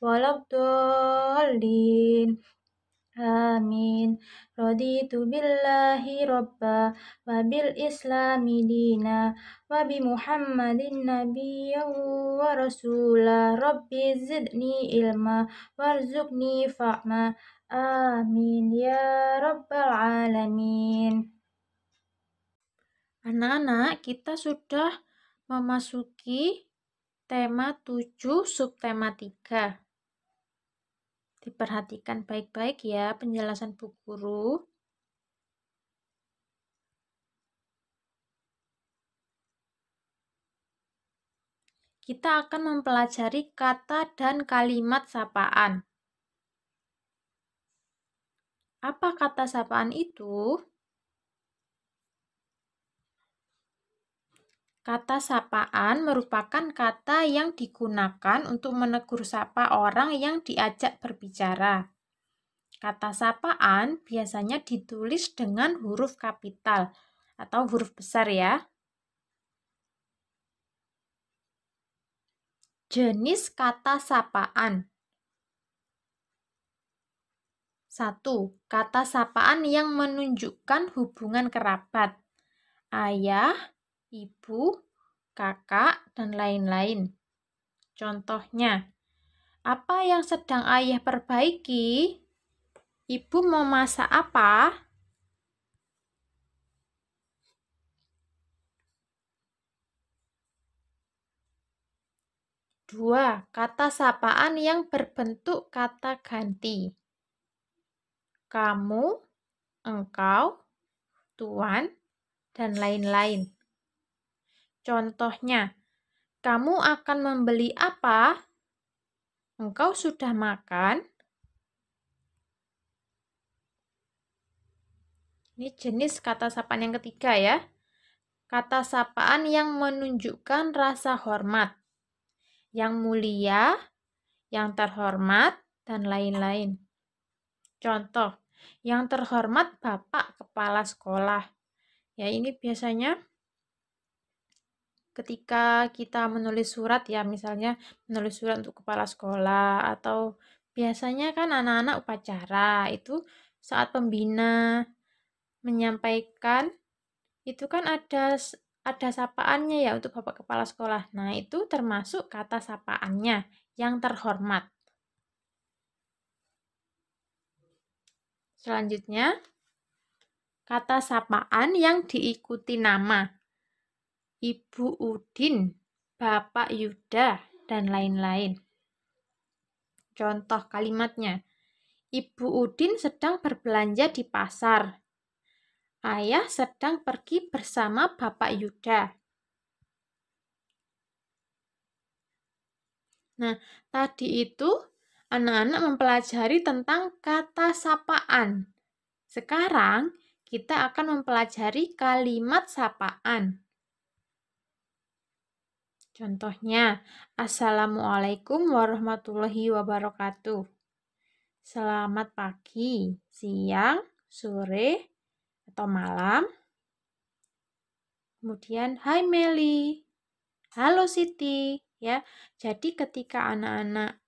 walabdolin. Amin. Raditu billahi robba wa bil islami dina wa bi muhammadin nabiyyahu wa rasula rabbi zidni ilma warzuqni fa'ma. Amin ya rabbal alamin. Anak-anak, kita sudah memasuki tema 7 subtema 3. Diperhatikan baik-baik ya penjelasan Bu Guru. Kita akan mempelajari kata dan kalimat sapaan. Apa kata sapaan itu? Kata sapaan merupakan kata yang digunakan untuk menegur sapa orang yang diajak berbicara. Kata sapaan biasanya ditulis dengan huruf kapital atau huruf besar ya. Jenis kata sapaan 1. Kata sapaan yang menunjukkan hubungan kerabat Ayah, ibu, kakak, dan lain-lain. Contohnya, apa yang sedang ayah perbaiki? Ibu mau masak apa? Dua, kata sapaan yang berbentuk kata ganti. Kamu, engkau, tuan, dan lain-lain. Contohnya, kamu akan membeli apa? Engkau sudah makan? Ini jenis kata sapaan yang ketiga ya. Kata sapaan yang menunjukkan rasa hormat, yang mulia, yang terhormat, dan lain-lain. Contoh, yang terhormat Bapak Kepala Sekolah. Ya, ini biasanya ketika kita menulis surat ya misalnya menulis surat untuk kepala sekolah atau biasanya kan anak-anak upacara itu saat pembina menyampaikan itu kan ada ada sapaannya ya untuk bapak kepala sekolah. Nah, itu termasuk kata sapaannya yang terhormat. Selanjutnya, kata sapaan yang diikuti nama. Ibu Udin, Bapak Yuda, dan lain-lain. Contoh kalimatnya, Ibu Udin sedang berbelanja di pasar. Ayah sedang pergi bersama Bapak Yuda. Nah, tadi itu anak-anak mempelajari tentang kata sapaan. Sekarang kita akan mempelajari kalimat sapaan. Contohnya, Assalamualaikum warahmatullahi wabarakatuh. Selamat pagi, siang, sore, atau malam. Kemudian, hai Meli, halo Siti. Ya, jadi ketika anak-anak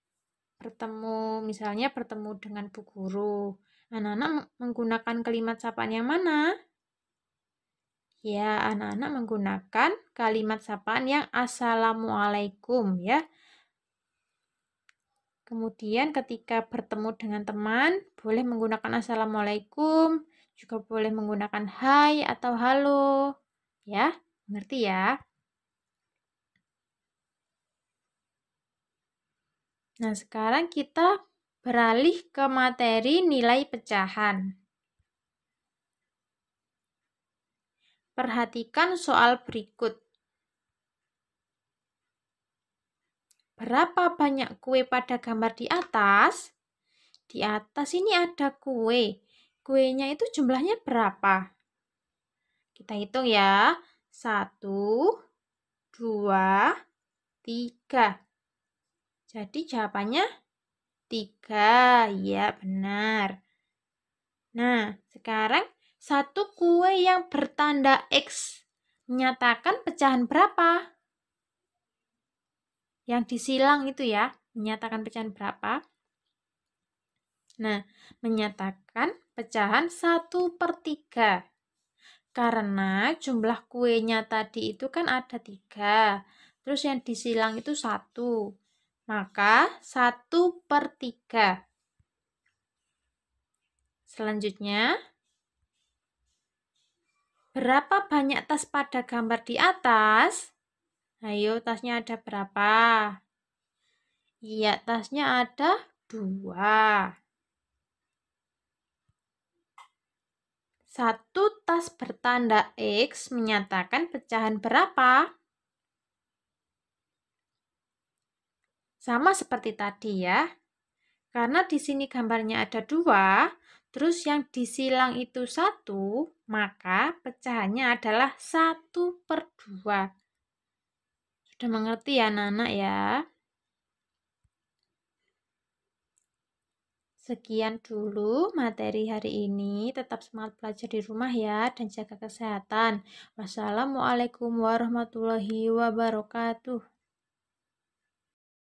bertemu, misalnya bertemu dengan bu guru, anak-anak menggunakan kalimat sapaan yang mana? Ya, anak-anak menggunakan kalimat sapaan yang Assalamualaikum ya. Kemudian ketika bertemu dengan teman, boleh menggunakan Assalamualaikum, juga boleh menggunakan Hai atau Halo. Ya, ngerti ya? Nah, sekarang kita beralih ke materi nilai pecahan. Perhatikan soal berikut. Berapa banyak kue pada gambar di atas? Di atas ini ada kue. Kuenya itu jumlahnya berapa? Kita hitung ya. Satu, dua, tiga. Jadi jawabannya tiga. Ya, benar. Nah, sekarang satu kue yang bertanda X. Menyatakan pecahan berapa? Yang disilang itu ya, menyatakan pecahan berapa? Nah, menyatakan pecahan 1 per 3. Karena jumlah kuenya tadi itu kan ada 3. Terus yang disilang itu 1. Maka 1 per 3. Selanjutnya, Berapa banyak tas pada gambar di atas? Ayo, tasnya ada berapa? Iya, tasnya ada dua. Satu tas bertanda X menyatakan pecahan berapa? Sama seperti tadi ya. Karena di sini gambarnya ada dua, Terus yang disilang itu satu, maka pecahannya adalah satu per dua. Sudah mengerti ya anak-anak ya? Sekian dulu materi hari ini. Tetap semangat belajar di rumah ya dan jaga kesehatan. Wassalamualaikum warahmatullahi wabarakatuh.